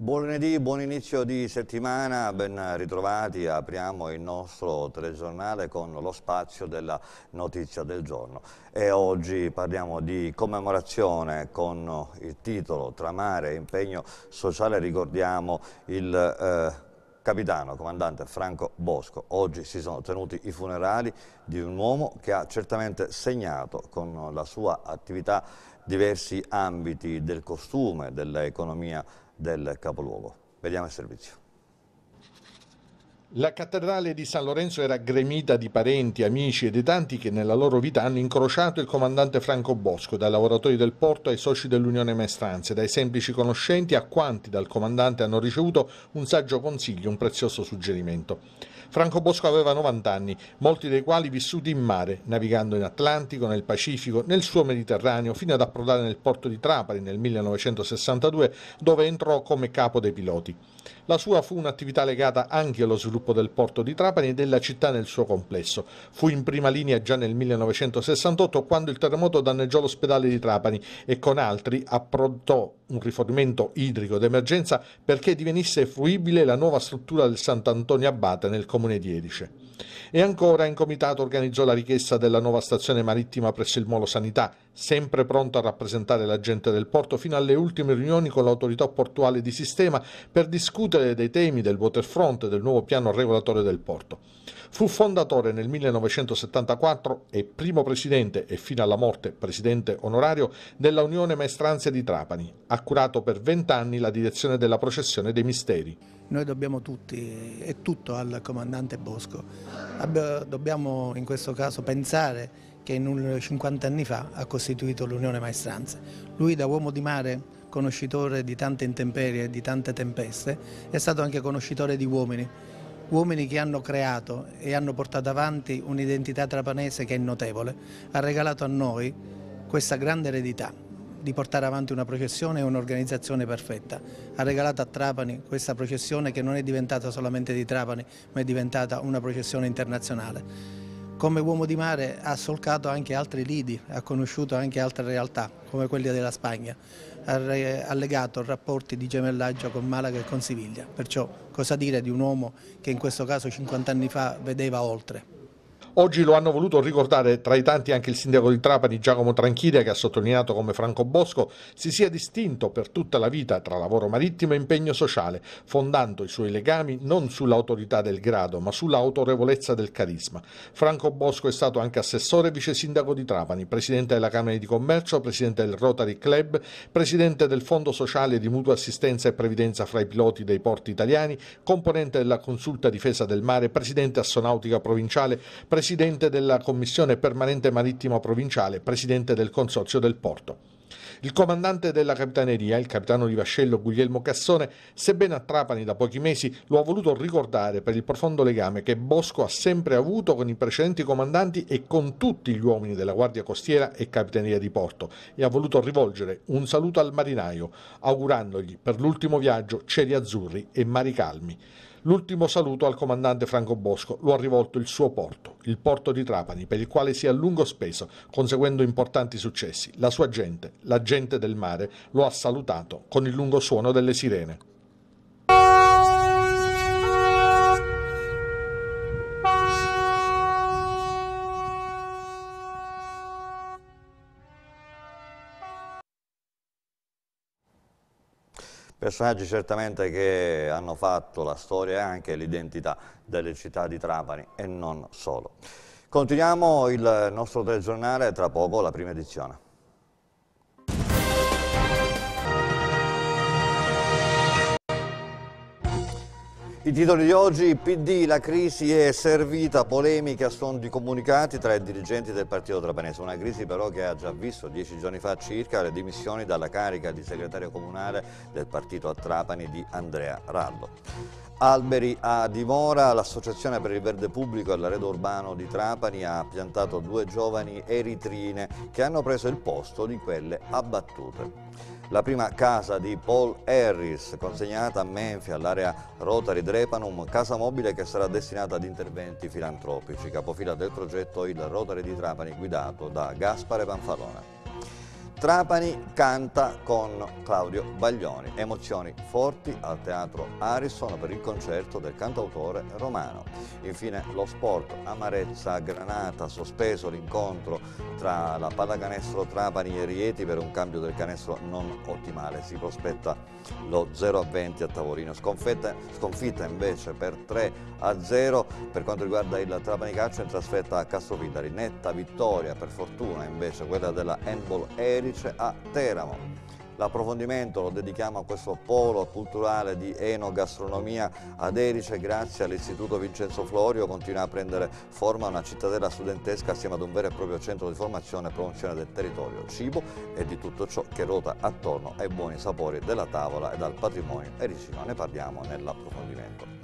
Buon lunedì, buon inizio di settimana, ben ritrovati. Apriamo il nostro telegiornale con lo spazio della notizia del giorno. E oggi parliamo di commemorazione con il titolo Tra mare e impegno sociale. Ricordiamo il eh, capitano, comandante Franco Bosco. Oggi si sono tenuti i funerali di un uomo che ha certamente segnato con la sua attività diversi ambiti del costume, dell'economia del capoluogo. Vediamo il servizio. La cattedrale di San Lorenzo era gremita di parenti, amici e di tanti che nella loro vita hanno incrociato il comandante Franco Bosco, dai lavoratori del porto ai soci dell'Unione Maestranze, dai semplici conoscenti a quanti dal comandante hanno ricevuto un saggio consiglio, un prezioso suggerimento. Franco Bosco aveva 90 anni, molti dei quali vissuti in mare, navigando in Atlantico, nel Pacifico, nel suo Mediterraneo, fino ad approdare nel porto di Trapani nel 1962, dove entrò come capo dei piloti. La sua fu un'attività legata anche allo sviluppo del porto di Trapani e della città nel suo complesso. Fu in prima linea già nel 1968 quando il terremoto danneggiò l'ospedale di Trapani e con altri approntò un rifornimento idrico d'emergenza perché divenisse fruibile la nuova struttura del Sant'Antonio Abate nel comune di Edice. E ancora in comitato organizzò la richiesta della nuova stazione marittima presso il Molo Sanità sempre pronto a rappresentare la gente del porto fino alle ultime riunioni con l'autorità portuale di sistema per discutere dei temi del waterfront e del nuovo piano regolatore del porto. Fu fondatore nel 1974 e primo presidente e fino alla morte presidente onorario della Unione Maestranzia di Trapani. Ha curato per vent'anni la direzione della processione dei misteri. Noi dobbiamo tutti e tutto al comandante Bosco. Dobbiamo in questo caso pensare che in 50 anni fa ha costituito l'Unione Maestranze. Lui da uomo di mare, conoscitore di tante intemperie e di tante tempeste, è stato anche conoscitore di uomini, uomini che hanno creato e hanno portato avanti un'identità trapanese che è notevole. Ha regalato a noi questa grande eredità di portare avanti una processione e un'organizzazione perfetta. Ha regalato a Trapani questa processione che non è diventata solamente di Trapani, ma è diventata una processione internazionale come uomo di mare ha solcato anche altri lidi, ha conosciuto anche altre realtà, come quelle della Spagna. Ha legato rapporti di gemellaggio con Malaga e con Siviglia. Perciò cosa dire di un uomo che in questo caso 50 anni fa vedeva oltre. Oggi lo hanno voluto ricordare tra i tanti anche il sindaco di Trapani Giacomo Tranchida che ha sottolineato come Franco Bosco si sia distinto per tutta la vita tra lavoro marittimo e impegno sociale, fondando i suoi legami non sull'autorità del grado ma sull'autorevolezza del carisma. Franco Bosco è stato anche assessore e vice sindaco di Trapani, presidente della Camera di Commercio, presidente del Rotary Club, presidente del Fondo Sociale di Mutua Assistenza e Previdenza fra i piloti dei porti italiani, componente della Consulta Difesa del Mare, presidente Assonautica Provinciale, presidente presidente della Commissione Permanente Marittimo Provinciale, presidente del Consorzio del Porto. Il comandante della capitaneria, il capitano di vascello Guglielmo Cassone, sebbene a Trapani da pochi mesi, lo ha voluto ricordare per il profondo legame che Bosco ha sempre avuto con i precedenti comandanti e con tutti gli uomini della Guardia Costiera e Capitaneria di Porto e ha voluto rivolgere un saluto al marinaio, augurandogli per l'ultimo viaggio cieli azzurri e mari calmi. L'ultimo saluto al comandante Franco Bosco lo ha rivolto il suo porto, il porto di Trapani, per il quale si è a lungo speso, conseguendo importanti successi. La sua gente, la gente del mare, lo ha salutato con il lungo suono delle sirene. Personaggi certamente che hanno fatto la storia e anche l'identità delle città di Trapani e non solo. Continuiamo il nostro telegiornale, tra poco la prima edizione. I titoli di oggi, PD, la crisi è servita, polemica, sono i comunicati tra i dirigenti del partito trapanese. Una crisi però che ha già visto dieci giorni fa circa le dimissioni dalla carica di segretario comunale del partito a Trapani di Andrea Rallo. Alberi a dimora, l'Associazione per il Verde Pubblico e l'Arredo Urbano di Trapani ha piantato due giovani eritrine che hanno preso il posto di quelle abbattute. La prima casa di Paul Harris, consegnata a Menfi all'area Rotary Drepanum, casa mobile che sarà destinata ad interventi filantropici, capofila del progetto il Rotary di Trapani guidato da Gaspare Panfalona. Trapani canta con Claudio Baglioni, emozioni forti al Teatro Harrison per il concerto del cantautore romano. Infine lo sport, amarezza, granata, sospeso l'incontro tra la pallacanestro Trapani e Rieti per un cambio del canestro non ottimale. Si prospetta lo 0-20 a a tavolino, sconfitta, sconfitta invece per 3-0 a per quanto riguarda il Trapani Calcio in trasferta a Castrovillari. Netta vittoria per fortuna invece quella della Handball Eri Felice a Teramo. L'approfondimento lo dedichiamo a questo polo culturale di enogastronomia ad Erice grazie all'Istituto Vincenzo Florio continua a prendere forma una cittadella studentesca assieme ad un vero e proprio centro di formazione e promozione del territorio, cibo e di tutto ciò che ruota attorno ai buoni sapori della tavola e dal patrimonio ericino. Ne parliamo nell'approfondimento.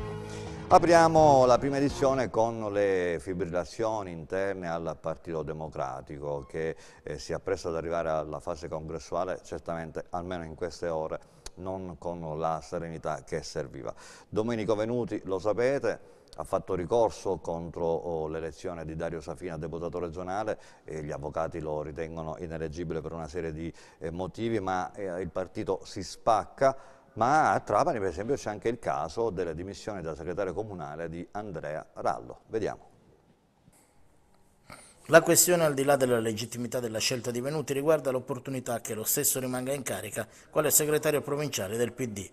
Apriamo la prima edizione con le fibrillazioni interne al Partito Democratico che eh, si appresta ad arrivare alla fase congressuale certamente almeno in queste ore non con la serenità che serviva. Domenico Venuti, lo sapete, ha fatto ricorso contro oh, l'elezione di Dario Safina deputato regionale e gli avvocati lo ritengono ineleggibile per una serie di eh, motivi ma eh, il partito si spacca ma a Trapani per esempio c'è anche il caso della dimissione da segretario comunale di Andrea Rallo. Vediamo. La questione al di là della legittimità della scelta di Venuti riguarda l'opportunità che lo stesso rimanga in carica quale segretario provinciale del PD.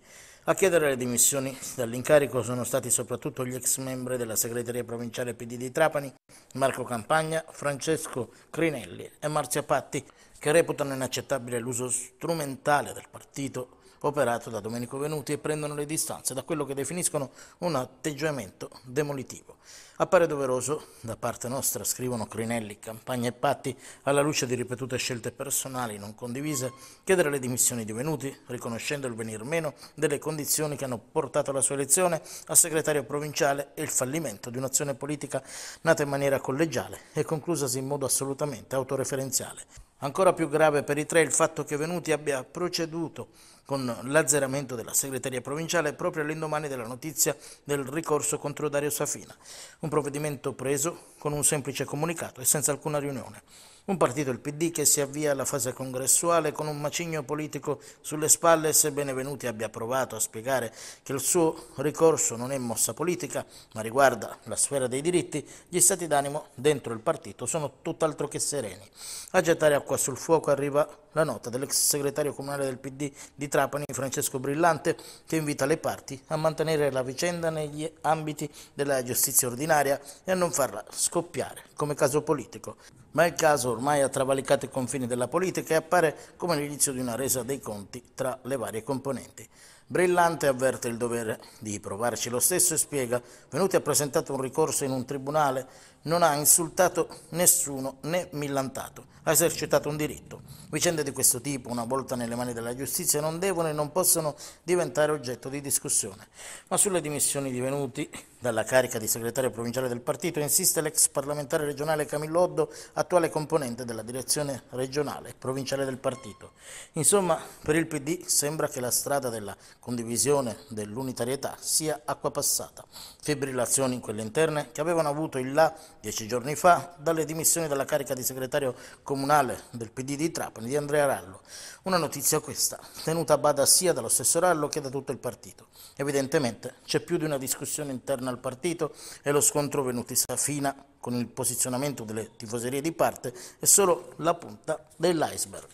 A chiedere le dimissioni dall'incarico sono stati soprattutto gli ex membri della segreteria provinciale PD di Trapani, Marco Campagna, Francesco Crinelli e Marzia Patti, che reputano inaccettabile l'uso strumentale del partito operato da Domenico Venuti e prendono le distanze da quello che definiscono un atteggiamento demolitivo. Appare doveroso, da parte nostra, scrivono Crinelli, Campagna e Patti, alla luce di ripetute scelte personali non condivise, chiedere le dimissioni di Venuti, riconoscendo il venir meno delle condizioni che hanno portato alla sua elezione a segretario provinciale e il fallimento di un'azione politica nata in maniera collegiale e conclusasi in modo assolutamente autoreferenziale. Ancora più grave per i tre il fatto che Venuti abbia proceduto con l'azzeramento della segreteria provinciale proprio all'indomani della notizia del ricorso contro Dario Safina. Un provvedimento preso con un semplice comunicato e senza alcuna riunione. Un partito, il PD, che si avvia alla fase congressuale con un macigno politico sulle spalle, se Benevenuti abbia provato a spiegare che il suo ricorso non è mossa politica, ma riguarda la sfera dei diritti, gli stati d'animo dentro il partito sono tutt'altro che sereni. A gettare acqua sul fuoco arriva la nota dell'ex segretario comunale del PD di Trapani Francesco Brillante che invita le parti a mantenere la vicenda negli ambiti della giustizia ordinaria e a non farla scoppiare come caso politico. Ma il caso ormai ha travalicato i confini della politica e appare come l'inizio di una resa dei conti tra le varie componenti. Brillante avverte il dovere di provarci lo stesso e spiega, Venuti ha presentato un ricorso in un tribunale non ha insultato nessuno né millantato, ha esercitato un diritto. Vicende di questo tipo, una volta nelle mani della giustizia, non devono e non possono diventare oggetto di discussione. Ma sulle dimissioni divenuti dalla carica di segretario provinciale del partito insiste l'ex parlamentare regionale Camillo Oddo, attuale componente della direzione regionale provinciale del partito. Insomma, per il PD sembra che la strada della condivisione, dell'unitarietà sia acqua passata. Fibrillazioni in quelle interne che avevano avuto il là Dieci giorni fa, dalle dimissioni dalla carica di segretario comunale del PD di Trapani di Andrea Rallo. Una notizia questa, tenuta a bada sia dallo stesso Rallo che da tutto il partito. Evidentemente c'è più di una discussione interna al partito e lo scontro venutisi a fina con il posizionamento delle tifoserie di parte è solo la punta dell'iceberg.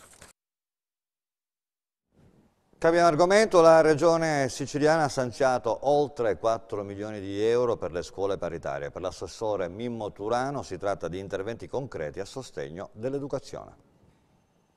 Cambiamo argomento, la regione siciliana ha stanziato oltre 4 milioni di euro per le scuole paritarie. Per l'assessore Mimmo Turano si tratta di interventi concreti a sostegno dell'educazione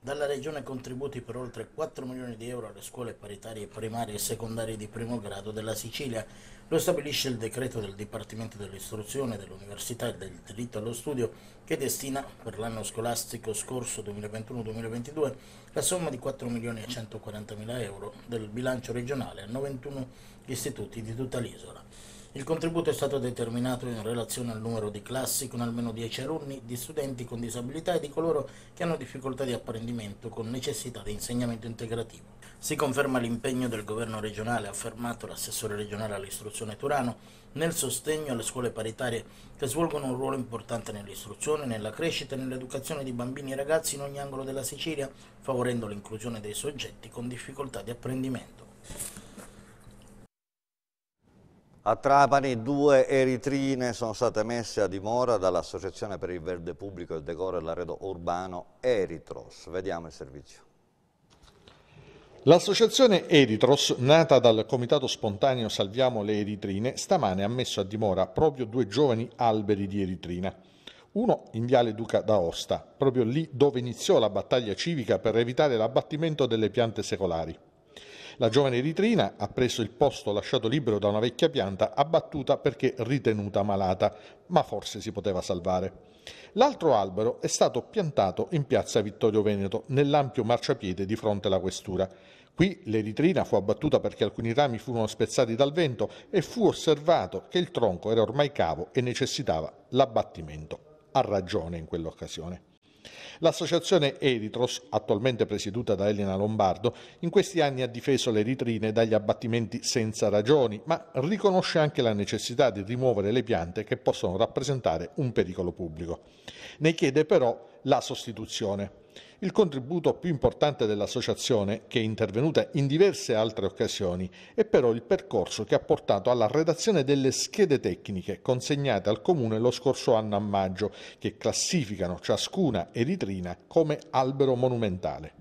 dalla Regione contributi per oltre 4 milioni di euro alle scuole paritarie primarie e secondarie di primo grado della Sicilia. Lo stabilisce il decreto del Dipartimento dell'Istruzione, dell'Università e del Diritto allo Studio che destina per l'anno scolastico scorso 2021-2022 la somma di 4 milioni e 140 mila euro del bilancio regionale a 91 istituti di tutta l'isola. Il contributo è stato determinato in relazione al numero di classi con almeno 10 alunni, di studenti con disabilità e di coloro che hanno difficoltà di apprendimento con necessità di insegnamento integrativo. Si conferma l'impegno del governo regionale, affermato l'assessore regionale all'istruzione Turano, nel sostegno alle scuole paritarie che svolgono un ruolo importante nell'istruzione, nella crescita e nell'educazione di bambini e ragazzi in ogni angolo della Sicilia, favorendo l'inclusione dei soggetti con difficoltà di apprendimento. A Trapani due eritrine sono state messe a dimora dall'Associazione per il Verde Pubblico e il Decoro e l'Arredo Urbano Eritros. Vediamo il servizio. L'associazione Eritros, nata dal comitato spontaneo Salviamo le Eritrine, stamane ha messo a dimora proprio due giovani alberi di eritrina. Uno in Viale Duca d'Aosta, proprio lì dove iniziò la battaglia civica per evitare l'abbattimento delle piante secolari. La giovane eritrina ha preso il posto lasciato libero da una vecchia pianta abbattuta perché ritenuta malata, ma forse si poteva salvare. L'altro albero è stato piantato in piazza Vittorio Veneto, nell'ampio marciapiede di fronte alla questura. Qui l'eritrina fu abbattuta perché alcuni rami furono spezzati dal vento e fu osservato che il tronco era ormai cavo e necessitava l'abbattimento. Ha ragione in quell'occasione. L'associazione Eritros, attualmente presieduta da Elena Lombardo, in questi anni ha difeso le ritrine dagli abbattimenti senza ragioni, ma riconosce anche la necessità di rimuovere le piante che possono rappresentare un pericolo pubblico. Ne chiede però la sostituzione. Il contributo più importante dell'associazione, che è intervenuta in diverse altre occasioni, è però il percorso che ha portato alla redazione delle schede tecniche consegnate al Comune lo scorso anno a maggio, che classificano ciascuna eritrina come albero monumentale.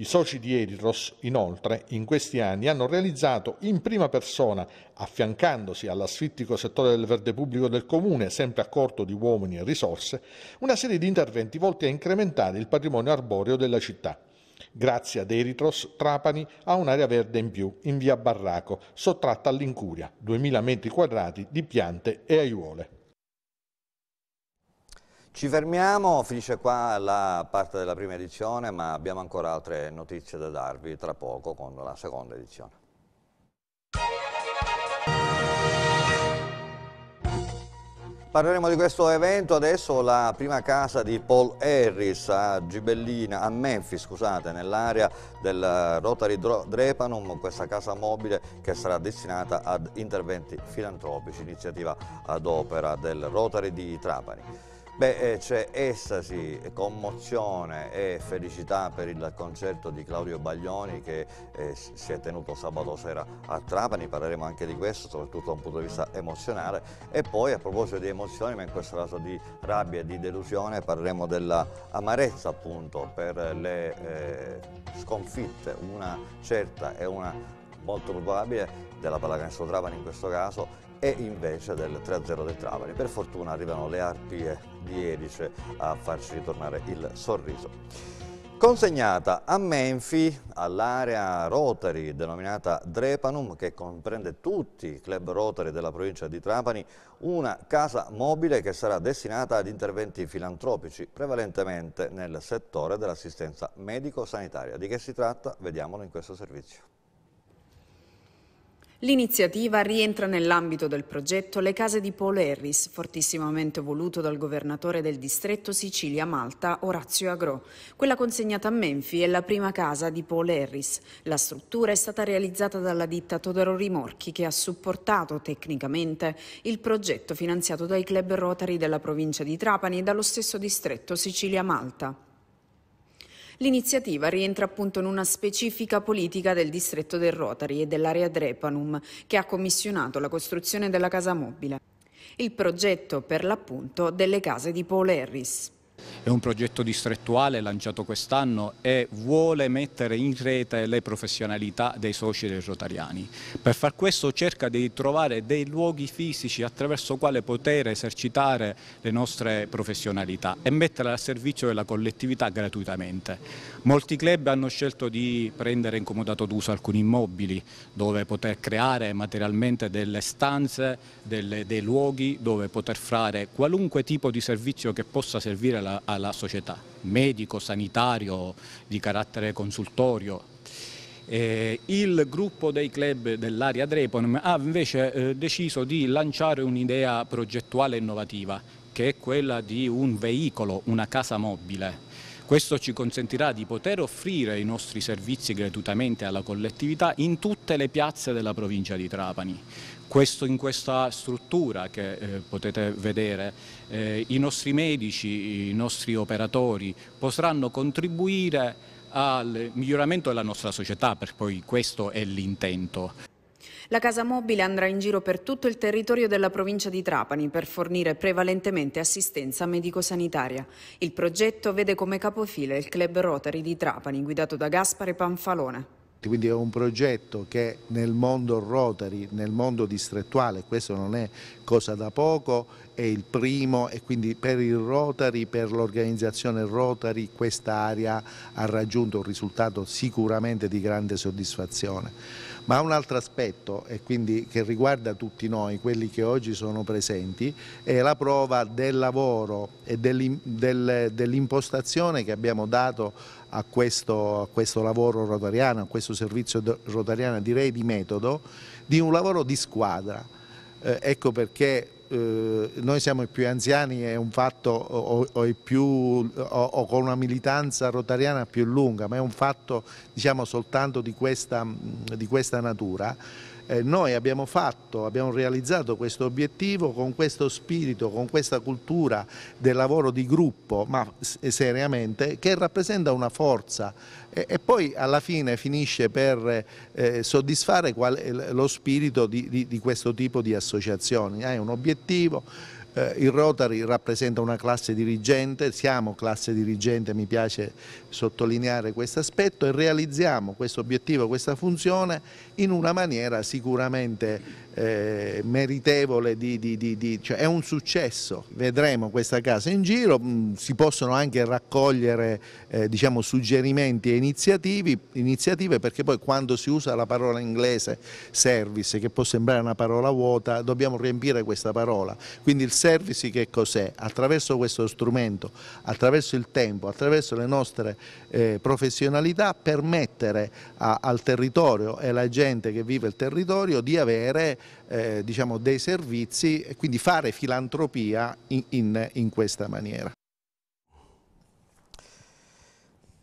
I soci di Eritros, inoltre, in questi anni hanno realizzato in prima persona, affiancandosi all'asfittico settore del verde pubblico del comune, sempre a corto di uomini e risorse, una serie di interventi volti a incrementare il patrimonio arboreo della città. Grazie ad Eritros, Trapani ha un'area verde in più, in via Barraco, sottratta all'Incuria, 2000 metri quadrati di piante e aiuole. Ci fermiamo, finisce qua la parte della prima edizione, ma abbiamo ancora altre notizie da darvi tra poco con la seconda edizione. Parleremo di questo evento adesso, la prima casa di Paul Harris a Gibellina, a Memphis, scusate, nell'area del Rotary Drepanum, questa casa mobile che sarà destinata ad interventi filantropici, iniziativa ad opera del Rotary di Trapani. Beh, eh, c'è estasi, commozione e felicità per il concerto di Claudio Baglioni che eh, si è tenuto sabato sera a Trapani, parleremo anche di questo, soprattutto da un punto di vista emozionale. E poi a proposito di emozioni, ma in questo caso di rabbia e di delusione, parleremo dell'amarezza appunto per le eh, sconfitte, una certa e una molto probabile della Pallacanestro Trapani in questo caso e invece del 3-0 del Trapani. Per fortuna arrivano le arpie di Erice a farci ritornare il sorriso. Consegnata a Menfi all'area Rotary denominata Drepanum che comprende tutti i club Rotary della provincia di Trapani una casa mobile che sarà destinata ad interventi filantropici prevalentemente nel settore dell'assistenza medico-sanitaria. Di che si tratta? Vediamolo in questo servizio. L'iniziativa rientra nell'ambito del progetto Le case di Paul Harris, fortissimamente voluto dal governatore del distretto Sicilia-Malta, Orazio Agro. Quella consegnata a Menfi è la prima casa di Paul Harris. La struttura è stata realizzata dalla ditta Todoro Rimorchi che ha supportato tecnicamente il progetto finanziato dai club Rotary della provincia di Trapani e dallo stesso distretto Sicilia-Malta. L'iniziativa rientra appunto in una specifica politica del distretto del Rotary e dell'area Drepanum, che ha commissionato la costruzione della casa mobile. Il progetto, per l'appunto, delle case di Paul Harris. È un progetto distrettuale lanciato quest'anno e vuole mettere in rete le professionalità dei soci dei rotariani. Per far questo cerca di trovare dei luoghi fisici attraverso i quali poter esercitare le nostre professionalità e metterle al servizio della collettività gratuitamente. Molti club hanno scelto di prendere in comodato d'uso alcuni immobili dove poter creare materialmente delle stanze, delle, dei luoghi dove poter fare qualunque tipo di servizio che possa servire alla alla, alla società, medico, sanitario, di carattere consultorio. Eh, il gruppo dei club dell'area Dreponem ha invece eh, deciso di lanciare un'idea progettuale innovativa che è quella di un veicolo, una casa mobile. Questo ci consentirà di poter offrire i nostri servizi gratuitamente alla collettività in tutte le piazze della provincia di Trapani. Questo, in questa struttura che eh, potete vedere eh, i nostri medici, i nostri operatori potranno contribuire al miglioramento della nostra società, per poi questo è l'intento. La casa mobile andrà in giro per tutto il territorio della provincia di Trapani per fornire prevalentemente assistenza medico-sanitaria. Il progetto vede come capofile il club Rotary di Trapani guidato da Gaspare Panfalone. Quindi è un progetto che nel mondo Rotary, nel mondo distrettuale, questo non è cosa da poco, è il primo e quindi per il Rotary, per l'organizzazione Rotary questa area ha raggiunto un risultato sicuramente di grande soddisfazione. Ma un altro aspetto che riguarda tutti noi, quelli che oggi sono presenti, è la prova del lavoro e dell'impostazione che abbiamo dato a questo, a questo, lavoro rotariano, a questo servizio rotariano direi di metodo, di un lavoro di squadra. Eh, ecco perché eh, noi siamo i più anziani è un fatto o, o, più, o, o, con una militanza rotariana più lunga, ma è un fatto diciamo soltanto di questa, di questa natura eh, noi abbiamo fatto, abbiamo realizzato questo obiettivo con questo spirito, con questa cultura del lavoro di gruppo, ma eh, seriamente, che rappresenta una forza e, e poi alla fine finisce per eh, soddisfare qual, lo spirito di, di, di questo tipo di associazioni. È un obiettivo eh, il Rotary rappresenta una classe dirigente, siamo classe dirigente, mi piace sottolineare questo aspetto e realizziamo questo obiettivo, questa funzione in una maniera sicuramente eh, meritevole, di, di, di, cioè è un successo, vedremo questa casa in giro, mm, si possono anche raccogliere eh, diciamo, suggerimenti e iniziative perché poi quando si usa la parola inglese service, che può sembrare una parola vuota, dobbiamo riempire questa parola, quindi il service che cos'è? Attraverso questo strumento, attraverso il tempo, attraverso le nostre eh, professionalità permettere a, al territorio e alla gente che vive il territorio di avere eh, diciamo, dei servizi e quindi fare filantropia in, in, in questa maniera.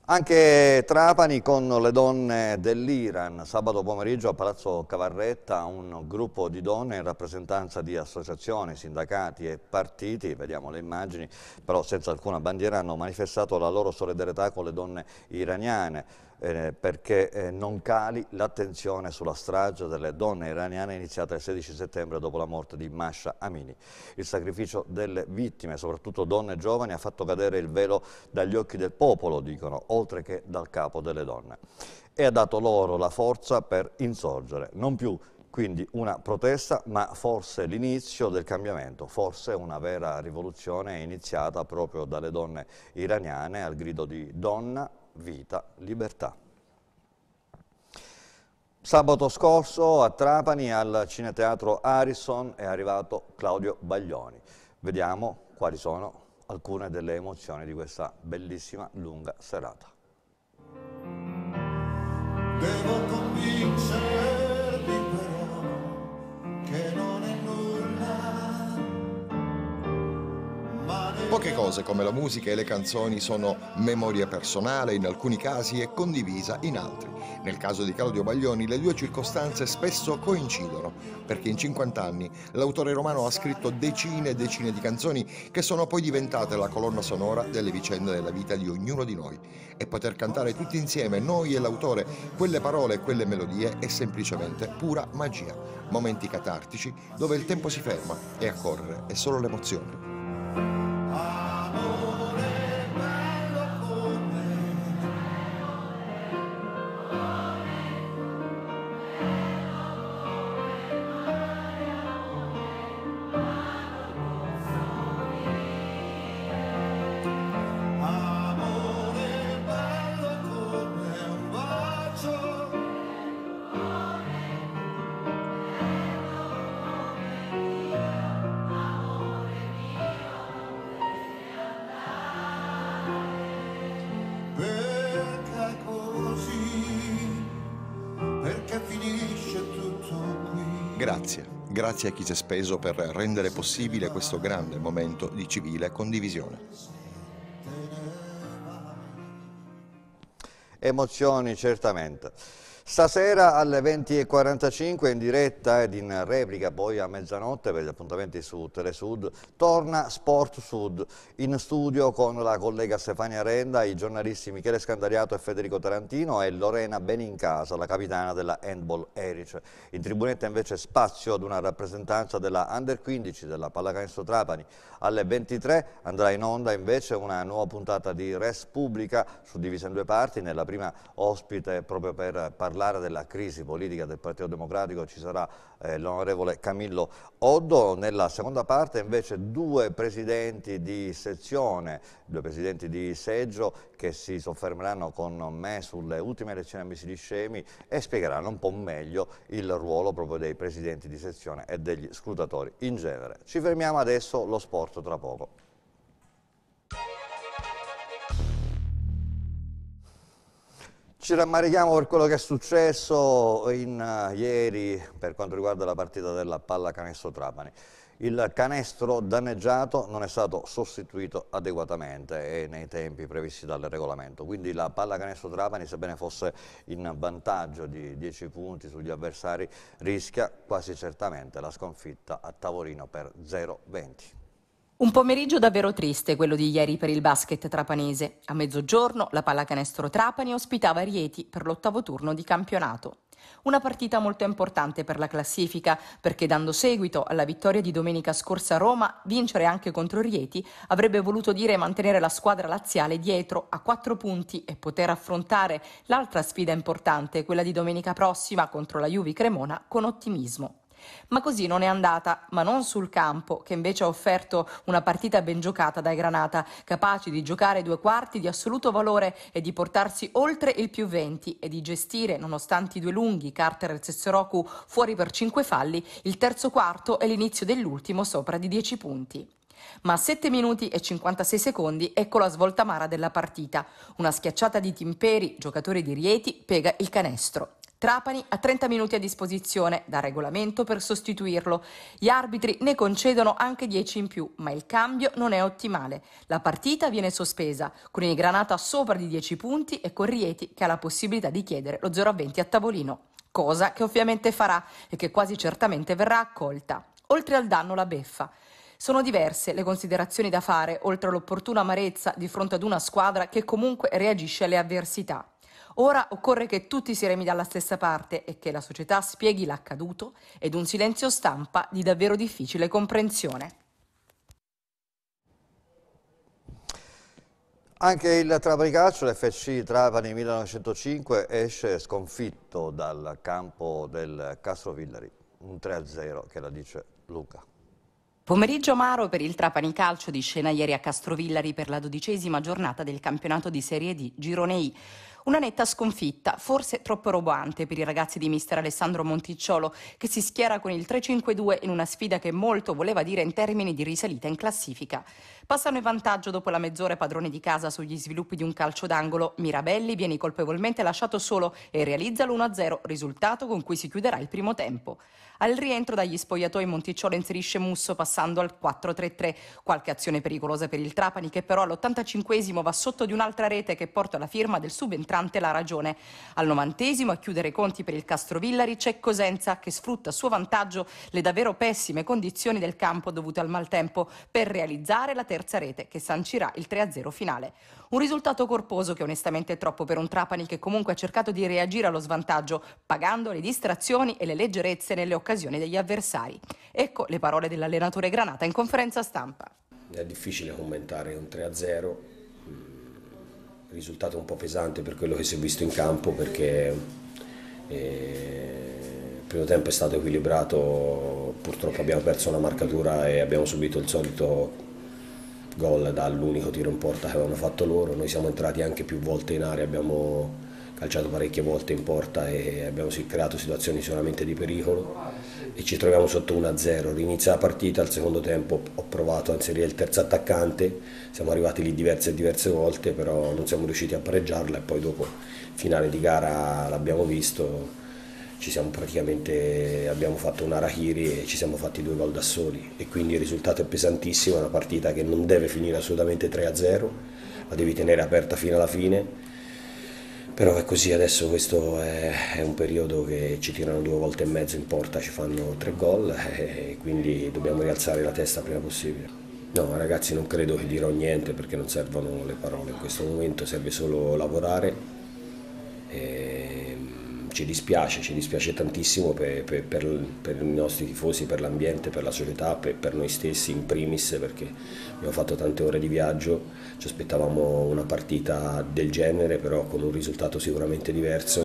Anche Trapani con le donne dell'Iran. Sabato pomeriggio a Palazzo Cavarretta un gruppo di donne in rappresentanza di associazioni, sindacati e partiti, vediamo le immagini, però senza alcuna bandiera hanno manifestato la loro solidarietà con le donne iraniane eh, perché eh, non cali l'attenzione sulla strage delle donne iraniane iniziata il 16 settembre dopo la morte di Masha Amini. Il sacrificio delle vittime, soprattutto donne e giovani, ha fatto cadere il velo dagli occhi del popolo, dicono, oltre che dal capo delle donne. E ha dato loro la forza per insorgere, non più quindi una protesta, ma forse l'inizio del cambiamento, forse una vera rivoluzione iniziata proprio dalle donne iraniane al grido di donna vita, libertà. Sabato scorso a Trapani al Cineteatro Harrison è arrivato Claudio Baglioni. Vediamo quali sono alcune delle emozioni di questa bellissima lunga serata. Devo Poche cose come la musica e le canzoni sono memoria personale in alcuni casi e condivisa in altri. Nel caso di Claudio Baglioni le due circostanze spesso coincidono, perché in 50 anni l'autore romano ha scritto decine e decine di canzoni che sono poi diventate la colonna sonora delle vicende della vita di ognuno di noi. E poter cantare tutti insieme, noi e l'autore, quelle parole e quelle melodie è semplicemente pura magia. Momenti catartici dove il tempo si ferma e a correre è solo l'emozione. Grazie. Grazie a chi si è speso per rendere possibile questo grande momento di civile condivisione. Emozioni certamente. Stasera alle 20.45 in diretta ed in replica poi a mezzanotte per gli appuntamenti su Telesud torna Sport Sud in studio con la collega Stefania Renda, i giornalisti Michele Scandariato e Federico Tarantino e Lorena Benincasa, la capitana della Handball Eric. In tribunetta invece spazio ad una rappresentanza della Under 15 della Pallacanestro Trapani. Alle 23 andrà in onda invece una nuova puntata di Res Pubblica suddivisa in due parti, nella prima ospite proprio per parlare parlare della crisi politica del Partito Democratico ci sarà eh, l'onorevole Camillo Oddo, nella seconda parte invece due presidenti di sezione, due presidenti di seggio che si soffermeranno con me sulle ultime elezioni a Misili Scemi e spiegheranno un po' meglio il ruolo proprio dei presidenti di sezione e degli scrutatori in genere. Ci fermiamo adesso, lo sport tra poco. Ci rammarichiamo per quello che è successo in, uh, ieri per quanto riguarda la partita della pallacanestro Trapani. Il canestro danneggiato non è stato sostituito adeguatamente e nei tempi previsti dal regolamento, quindi la pallacanestro Trapani, sebbene fosse in vantaggio di 10 punti sugli avversari, rischia quasi certamente la sconfitta a tavolino per 0-20. Un pomeriggio davvero triste quello di ieri per il basket trapanese. A mezzogiorno la pallacanestro Trapani ospitava Rieti per l'ottavo turno di campionato. Una partita molto importante per la classifica perché dando seguito alla vittoria di domenica scorsa a Roma, vincere anche contro Rieti avrebbe voluto dire mantenere la squadra laziale dietro a quattro punti e poter affrontare l'altra sfida importante, quella di domenica prossima contro la Juve Cremona, con ottimismo. Ma così non è andata, ma non sul campo, che invece ha offerto una partita ben giocata dai Granata, capaci di giocare due quarti di assoluto valore e di portarsi oltre il più 20 e di gestire, nonostante i due lunghi, Carter e Sesseroku fuori per cinque falli, il terzo quarto e l'inizio dell'ultimo sopra di 10 punti. Ma a 7 minuti e 56 secondi ecco la svolta svoltamara della partita. Una schiacciata di Timperi, giocatore di Rieti, pega il canestro. Trapani ha 30 minuti a disposizione da regolamento per sostituirlo. Gli arbitri ne concedono anche 10 in più, ma il cambio non è ottimale. La partita viene sospesa, con il Granata sopra di 10 punti e con Rieti che ha la possibilità di chiedere lo 0-20 a a tavolino, cosa che ovviamente farà e che quasi certamente verrà accolta. Oltre al danno la beffa. Sono diverse le considerazioni da fare, oltre all'opportuna amarezza di fronte ad una squadra che comunque reagisce alle avversità. Ora occorre che tutti si remi dalla stessa parte e che la società spieghi l'accaduto ed un silenzio stampa di davvero difficile comprensione. Anche il Trabrigaccio, l'FC Trapani 1905, esce sconfitto dal campo del Castro Villari. un 3-0 che la dice Luca. Pomeriggio Maro per il Trapani Calcio di scena ieri a Castrovillari per la dodicesima giornata del campionato di Serie D Girone I. Una netta sconfitta, forse troppo roboante per i ragazzi di mister Alessandro Monticciolo, che si schiera con il 3-5-2 in una sfida che molto voleva dire in termini di risalita in classifica. Passano in vantaggio dopo la mezz'ora padrone di casa sugli sviluppi di un calcio d'angolo. Mirabelli viene colpevolmente lasciato solo e realizza l'1-0, risultato con cui si chiuderà il primo tempo. Al rientro dagli spogliatoi Monticciolo inserisce Musso passando al 4-3-3. Qualche azione pericolosa per il Trapani che però all'85 va sotto di un'altra rete che porta la firma del subentrante La Ragione. Al 90 a chiudere i conti per il Castrovillari c'è Cosenza che sfrutta a suo vantaggio le davvero pessime condizioni del campo dovute al maltempo per realizzare la terza rete che sancirà il 3-0 finale. Un risultato corposo che onestamente è troppo per un Trapani che comunque ha cercato di reagire allo svantaggio pagando le distrazioni e le leggerezze nelle occasioni occasione degli avversari. Ecco le parole dell'allenatore Granata in conferenza stampa. È difficile commentare un 3-0, mm, risultato un po' pesante per quello che si è visto in campo perché eh, il primo tempo è stato equilibrato, purtroppo abbiamo perso una marcatura e abbiamo subito il solito gol dall'unico tiro in porta che avevano fatto loro, noi siamo entrati anche più volte in area, abbiamo calciato parecchie volte in porta e abbiamo creato situazioni sicuramente di pericolo e ci troviamo sotto 1-0. Rinizia la partita, al secondo tempo ho provato a inserire il terzo attaccante, siamo arrivati lì diverse e diverse volte, però non siamo riusciti a pareggiarla e poi dopo finale di gara l'abbiamo visto, ci siamo praticamente, abbiamo fatto un Arahiri e ci siamo fatti due gol da soli e quindi il risultato è pesantissimo, è una partita che non deve finire assolutamente 3-0, la devi tenere aperta fino alla fine però è così, adesso questo è, è, un periodo che ci tirano due volte e mezzo in porta, ci fanno tre gol eh, e quindi dobbiamo rialzare la testa prima possibile. No ragazzi non credo che dirò niente perché non servono le parole in questo momento, serve solo lavorare. E ci dispiace, ci dispiace tantissimo per, per, per, per i nostri tifosi, per l'ambiente, per la società, per, noi stessi in primis perché abbiamo fatto tante ore di viaggio, ci aspettavamo una partita del genere però con un risultato sicuramente diverso.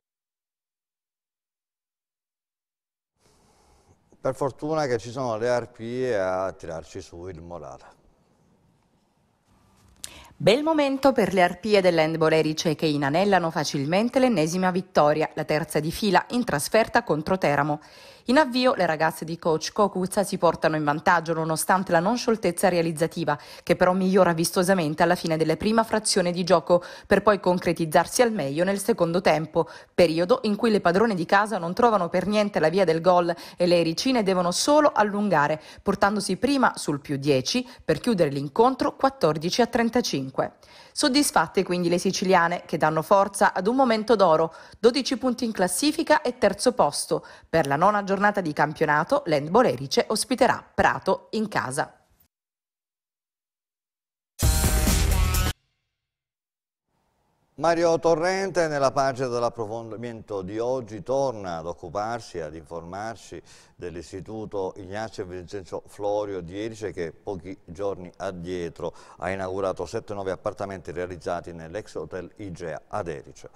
Per fortuna che ci sono le arpie a tirarci su il morale. Bel momento per le arpie dell'Endobolerice che inanellano facilmente l'ennesima vittoria, la terza di fila in trasferta contro Teramo. In avvio le ragazze di coach Kokuza si portano in vantaggio nonostante la non scioltezza realizzativa, che però migliora vistosamente alla fine della prima frazione di gioco, per poi concretizzarsi al meglio nel secondo tempo, periodo in cui le padrone di casa non trovano per niente la via del gol e le ericine devono solo allungare, portandosi prima sul più 10 per chiudere l'incontro 14 a 35. Soddisfatte quindi le siciliane che danno forza ad un momento d'oro, 12 punti in classifica e terzo posto. Per la nona giornata di campionato l'End Bolerice ospiterà Prato in casa. Mario Torrente nella pagina dell'approfondimento di oggi torna ad occuparsi, ad informarsi dell'istituto Ignazio Vincenzo Florio di Erice che pochi giorni addietro ha inaugurato 7 nuovi appartamenti realizzati nell'ex hotel Igea ad Erice.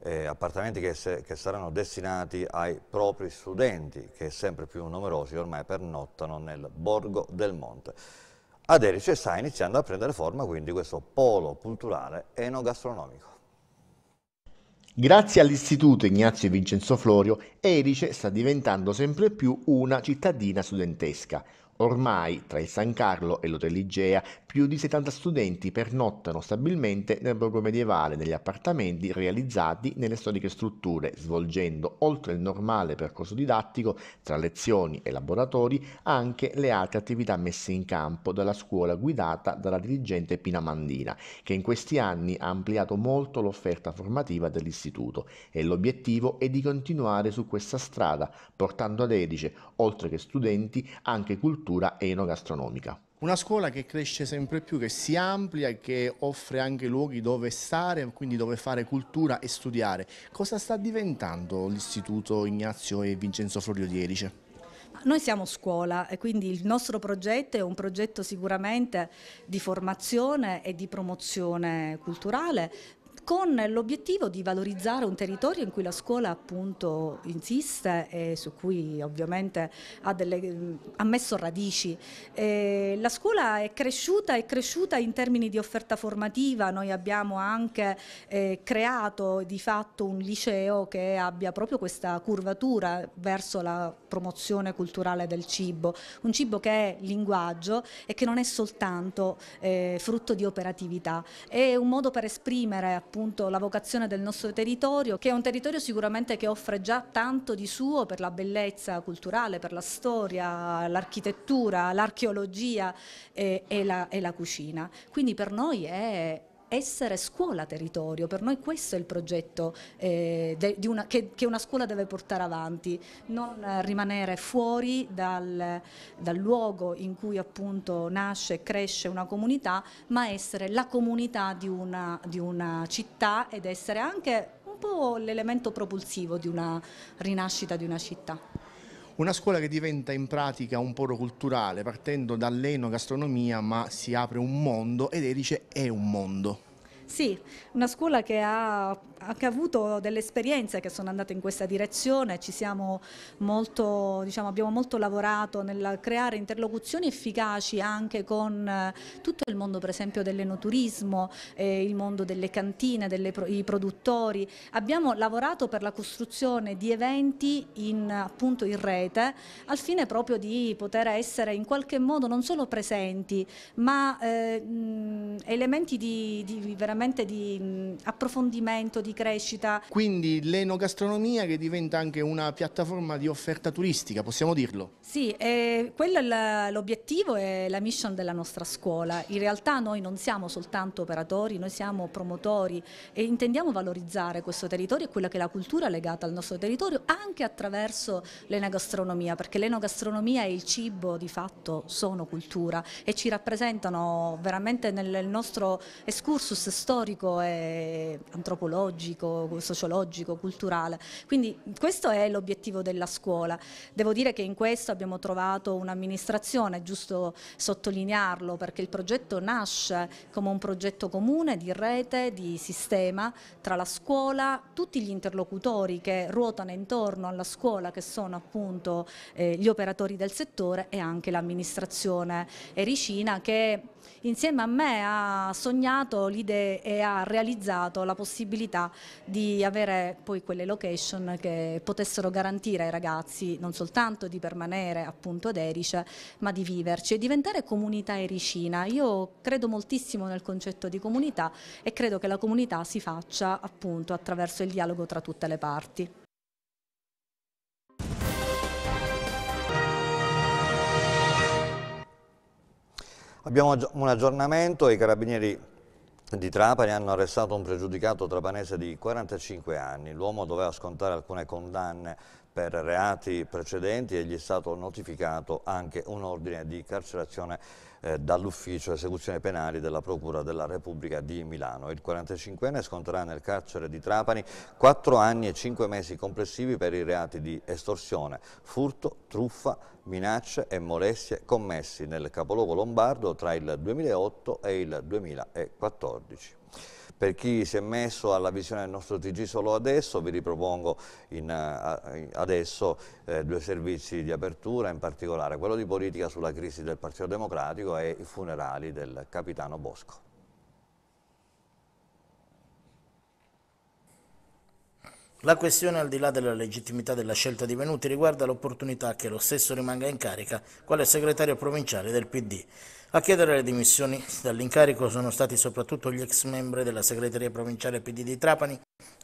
Eh, appartamenti che, se, che, saranno destinati ai propri studenti che sempre più numerosi ormai pernottano nel Borgo del Monte. Ad Erice sta iniziando a prendere forma quindi questo polo culturale enogastronomico. Grazie all'istituto Ignazio e Vincenzo Florio, Erice sta diventando sempre più una cittadina studentesca, Ormai tra il San Carlo e l'Hotel Igea più di 70 studenti pernottano stabilmente nel borgo medievale negli appartamenti realizzati nelle storiche strutture, svolgendo oltre il normale percorso didattico tra lezioni e laboratori anche le altre attività messe in campo dalla scuola guidata dalla dirigente Pina Mandina, che in questi anni ha ampliato molto l'offerta formativa dell'istituto e l'obiettivo è di continuare su questa strada, portando ad Edice, oltre che studenti, anche cultura cultura enogastronomica. Una scuola che cresce sempre più, che si amplia e che offre anche luoghi dove stare, quindi dove fare cultura e studiare. Cosa sta diventando l'Istituto Ignazio e Vincenzo Florio di Erice? Noi siamo scuola e quindi il nostro progetto è un progetto sicuramente di formazione e di promozione culturale, con l'obiettivo di valorizzare un territorio in cui la scuola appunto insiste e su cui ovviamente ha, delle, ha messo radici. E la scuola è cresciuta, è cresciuta in termini di offerta formativa, noi abbiamo anche eh, creato di fatto un liceo che abbia proprio questa curvatura verso la promozione culturale del cibo, un cibo che è linguaggio e che non è soltanto eh, frutto di operatività, è un modo per esprimere appunto appunto la vocazione del nostro territorio, che è un territorio sicuramente che offre già tanto di suo per la bellezza culturale, per la storia, l'architettura, l'archeologia e, eh, e, la, e la cucina. Quindi per noi è essere scuola territorio, per noi questo è il progetto eh, de, una, che, che, una scuola deve portare avanti, non eh, rimanere fuori dal, dal luogo in cui appunto nasce e cresce una comunità, ma essere la comunità di una, di una città ed essere anche un po' l'elemento propulsivo di una rinascita di una città. Una scuola che diventa in pratica un poro culturale, partendo dall'enogastronomia, ma si apre un mondo ed Erice è un mondo. Sì, una scuola che ha anche avuto delle esperienze che sono andate in questa direzione, molto, diciamo, abbiamo molto lavorato nel creare interlocuzioni efficaci anche con eh, tutto il mondo per esempio dell'enoturismo, eh, il mondo delle cantine, dei pro, produttori. Abbiamo lavorato per la costruzione di eventi in, appunto, in rete al fine proprio di poter essere in qualche modo non solo presenti ma eh, elementi di, di veramente veramente di mh, mm, approfondimento, di crescita. Quindi l'enogastronomia che diventa anche una piattaforma di offerta turistica, possiamo dirlo? Sì, eh, quello è l'obiettivo e la mission della nostra scuola. In realtà noi non siamo soltanto operatori, noi siamo promotori e intendiamo valorizzare questo territorio e quella che è la cultura legata al nostro territorio anche attraverso l'enogastronomia, perché l'enogastronomia e il cibo di fatto sono cultura e ci rappresentano veramente nel nostro excursus storico e antropologico, sociologico, culturale. Quindi questo è l'obiettivo della scuola. Devo dire che in questo abbiamo trovato un'amministrazione, è giusto sottolinearlo, perché il progetto nasce come un progetto comune di rete, di sistema tra la scuola, tutti gli interlocutori che ruotano intorno alla scuola, che sono appunto eh, gli operatori del settore e anche l'amministrazione ericina che insieme a me ha sognato l'idea e ha realizzato la possibilità di avere poi quelle location che potessero garantire ai ragazzi non soltanto di permanere appunto ad Erice ma di viverci e diventare comunità ericina. Io credo moltissimo nel concetto di comunità e credo che la comunità si faccia appunto attraverso il dialogo tra tutte le parti. Abbiamo un aggiornamento, i carabinieri di Trapani hanno arrestato un pregiudicato trapanese di 45 anni. L'uomo doveva scontare alcune condanne per reati precedenti e gli è stato notificato anche un ordine di carcerazione eh, dall'ufficio esecuzione penali della Procura della Repubblica di Milano. Il 45enne sconterà nel carcere di Trapani 4 anni e 5 mesi complessivi per i reati di estorsione, furto, truffa, minacce e molestie commessi nel capoluogo lombardo tra il 2008 e il 2014. Per chi si è messo alla visione del nostro TG solo adesso, vi ripropongo in, eh, adesso eh, due servizi di apertura, in particolare quello di politica sulla crisi del Partito Democratico e i funerali del capitano Bosco. La questione, al di là della legittimità della scelta di Venuti, riguarda l'opportunità che lo stesso rimanga in carica quale segretario provinciale del PD. A chiedere le dimissioni dall'incarico sono stati soprattutto gli ex membri della segreteria provinciale PD di Trapani,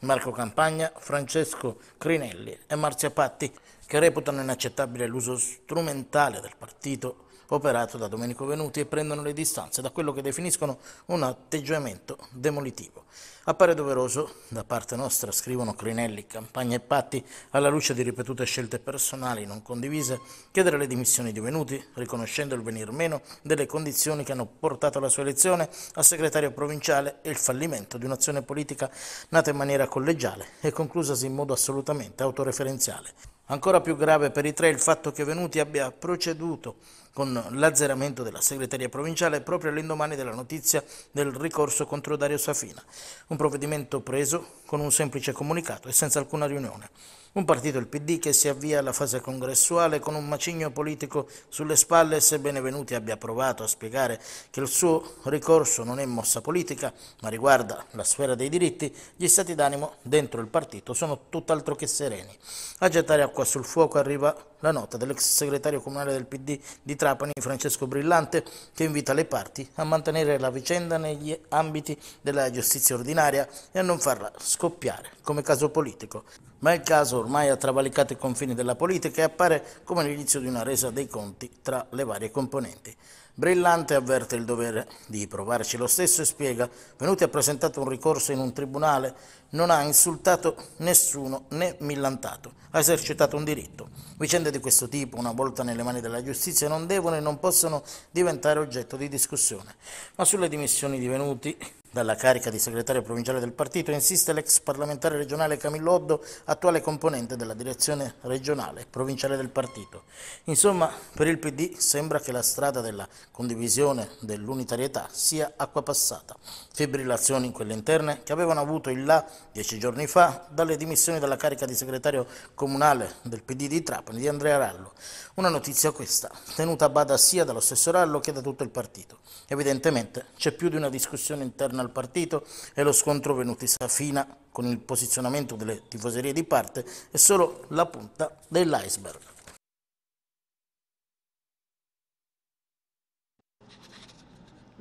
Marco Campagna, Francesco Crinelli e Marzia Patti, che reputano inaccettabile l'uso strumentale del partito operato da Domenico Venuti e prendono le distanze da quello che definiscono un atteggiamento demolitivo. Appare doveroso, da parte nostra, scrivono Crinelli, Campagna e Patti, alla luce di ripetute scelte personali non condivise, chiedere le dimissioni di Venuti, riconoscendo il venir meno delle condizioni che hanno portato alla sua elezione a segretario provinciale e il fallimento di un'azione politica nata in maniera collegiale e conclusasi in modo assolutamente autoreferenziale. Ancora più grave per i tre il fatto che Venuti abbia proceduto con l'azzeramento della segreteria provinciale proprio all'indomani della notizia del ricorso contro Dario Safina. Un provvedimento preso con un semplice comunicato e senza alcuna riunione. Un partito, il PD, che si avvia alla fase congressuale con un macigno politico sulle spalle, se Benevenuti abbia provato a spiegare che il suo ricorso non è mossa politica, ma riguarda la sfera dei diritti, gli stati d'animo dentro il partito sono tutt'altro che sereni. A gettare acqua sul fuoco arriva la nota dell'ex segretario comunale del PD di Trapani, Francesco Brillante, che invita le parti a mantenere la vicenda negli ambiti della giustizia ordinaria e a non farla scoppiare come caso politico. Ma il caso ormai ha travalicato i confini della politica e appare come l'inizio di una resa dei conti tra le varie componenti. Brillante avverte il dovere di provarci lo stesso e spiega Venuti ha presentato un ricorso in un tribunale, non ha insultato nessuno né millantato, ha esercitato un diritto. Vicende di questo tipo, una volta nelle mani della giustizia, non devono e non possono diventare oggetto di discussione. Ma sulle dimissioni di Venuti dalla carica di segretario provinciale del partito insiste l'ex parlamentare regionale Camillo Oddo, attuale componente della direzione regionale provinciale del partito. Insomma, per il PD sembra che la strada della condivisione dell'unitarietà sia acqua passata. Fibrillazioni in quelle interne che avevano avuto il là dieci giorni fa dalle dimissioni dalla carica di segretario comunale del PD di Trapani di Andrea Rallo. Una notizia questa, tenuta a bada sia dallo stesso Rallo che da tutto il partito. Evidentemente c'è più di una discussione interna al partito e lo scontro venutis a Fina con il posizionamento delle tifoserie di parte è solo la punta dell'iceberg.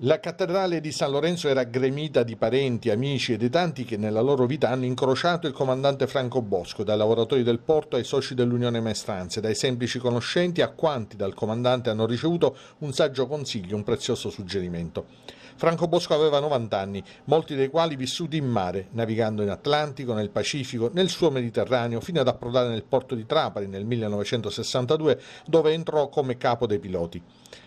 La cattedrale di San Lorenzo era gremita di parenti, amici e di tanti che nella loro vita hanno incrociato il comandante Franco Bosco, dai lavoratori del porto ai soci dell'Unione Maestranze, dai semplici conoscenti a quanti dal comandante hanno ricevuto un saggio consiglio, un prezioso suggerimento. Franco Bosco aveva 90 anni, molti dei quali vissuti in mare, navigando in Atlantico, nel Pacifico, nel suo Mediterraneo, fino ad approdare nel porto di Trapani nel 1962, dove entrò come capo dei piloti.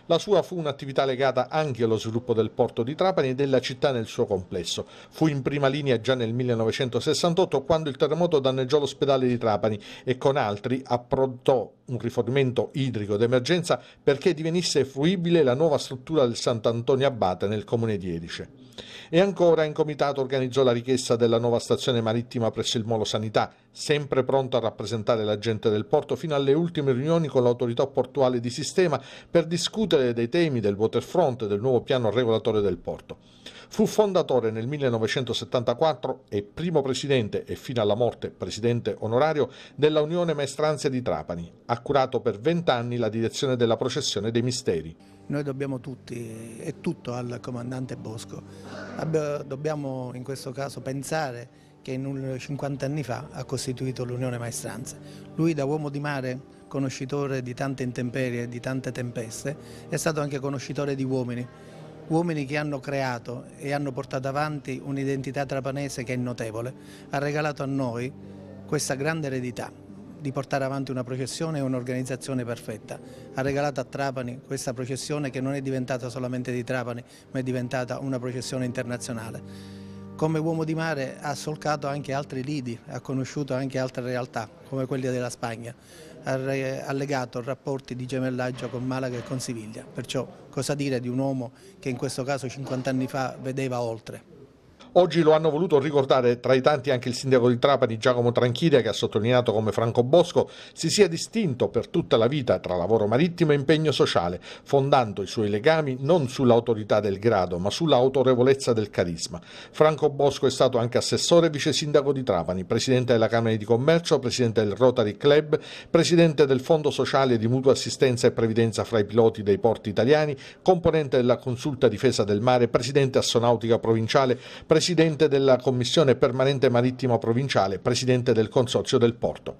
La sua fu un'attività legata anche allo sviluppo del porto di Trapani e della città nel suo complesso. Fu in prima linea già nel 1968 quando il terremoto danneggiò l'ospedale di Trapani e con altri approntò un rifornimento idrico d'emergenza perché divenisse fruibile la nuova struttura del Sant'Antonio Abate nel comune di Edice. E ancora in comitato organizzò la richiesta della nuova stazione marittima presso il Molo Sanità, sempre pronto a rappresentare la gente del porto fino alle ultime riunioni con l'autorità portuale di sistema per discutere dei temi del waterfront e del nuovo piano regolatore del porto. Fu fondatore nel 1974 e primo presidente e fino alla morte presidente onorario della Unione Maestranzia di Trapani. Ha curato per vent'anni la direzione della processione dei misteri. Noi dobbiamo tutti, e tutto al comandante Bosco, dobbiamo in questo caso pensare che 50 anni fa ha costituito l'Unione Maestranza. Lui da uomo di mare, conoscitore di tante intemperie, di tante tempeste, è stato anche conoscitore di uomini, uomini che hanno creato e hanno portato avanti un'identità trapanese che è notevole, ha regalato a noi questa grande eredità di portare avanti una processione e un'organizzazione perfetta. Ha regalato a Trapani questa processione che non è diventata solamente di Trapani, ma è diventata una processione internazionale. Come uomo di mare ha solcato anche altri lidi, ha conosciuto anche altre realtà, come quelle della Spagna. Ha legato rapporti di gemellaggio con Malaga e con Siviglia. Perciò cosa dire di un uomo che in questo caso 50 anni fa vedeva oltre. Oggi lo hanno voluto ricordare tra i tanti anche il sindaco di Trapani Giacomo Tranchiglia che ha sottolineato come Franco Bosco si sia distinto per tutta la vita tra lavoro marittimo e impegno sociale, fondando i suoi legami non sull'autorità del grado ma sull'autorevolezza del carisma. Franco Bosco è stato anche assessore e vice sindaco di Trapani, presidente della Camera di Commercio, presidente del Rotary Club, presidente del Fondo Sociale di Mutua Assistenza e Previdenza fra i piloti dei porti italiani, componente della Consulta Difesa del Mare, presidente Astonautica Provinciale, presidente presidente della Commissione Permanente Marittimo Provinciale, presidente del Consorzio del Porto.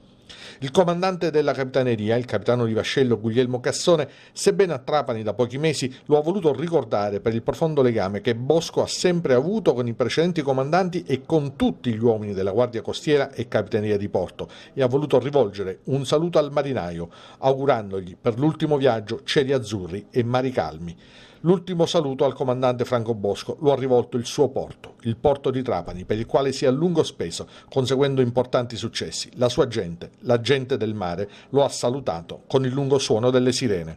Il comandante della capitaneria, il capitano di vascello Guglielmo Cassone, sebbene a Trapani da pochi mesi, lo ha voluto ricordare per il profondo legame che Bosco ha sempre avuto con i precedenti comandanti e con tutti gli uomini della Guardia Costiera e Capitaneria di Porto e ha voluto rivolgere un saluto al marinaio, augurandogli per l'ultimo viaggio cieli azzurri e mari calmi. L'ultimo saluto al comandante Franco Bosco lo ha rivolto il suo porto, il porto di Trapani, per il quale si è a lungo speso, conseguendo importanti successi. La sua gente, la gente del mare, lo ha salutato con il lungo suono delle sirene.